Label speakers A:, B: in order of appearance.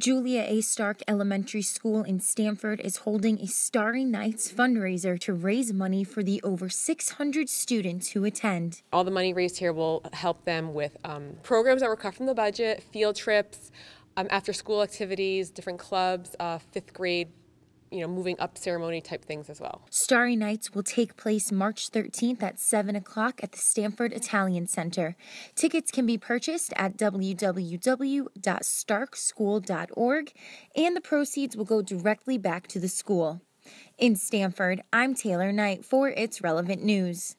A: Julia A. Stark Elementary School in Stanford is holding a Starry Nights fundraiser to raise money for the over 600 students who attend.
B: All the money raised here will help them with um, programs that were cut from the budget, field trips, um, after school activities, different clubs, uh, fifth grade you know, moving up ceremony type things as well.
A: Starry Nights will take place March 13th at 7 o'clock at the Stanford Italian Center. Tickets can be purchased at www.starkschool.org, and the proceeds will go directly back to the school. In Stanford, I'm Taylor Knight for It's Relevant News.